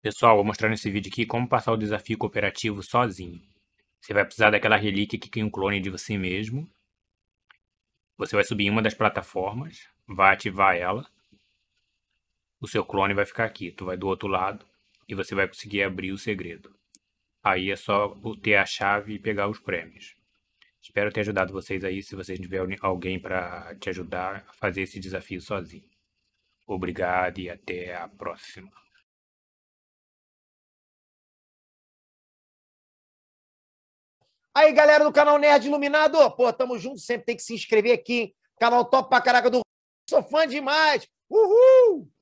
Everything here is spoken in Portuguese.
Pessoal, vou mostrar nesse vídeo aqui como passar o desafio cooperativo sozinho. Você vai precisar daquela relíquia que tem um clone de você mesmo. Você vai subir em uma das plataformas, vai ativar ela. O seu clone vai ficar aqui, tu vai do outro lado e você vai conseguir abrir o segredo. Aí é só ter a chave e pegar os prêmios. Espero ter ajudado vocês aí, se vocês tiverem alguém para te ajudar a fazer esse desafio sozinho. Obrigado e até a próxima. Aí, galera do canal Nerd Iluminado, pô, tamo junto, sempre tem que se inscrever aqui, hein? Canal top pra caraca do. Sou fã demais! Uhul!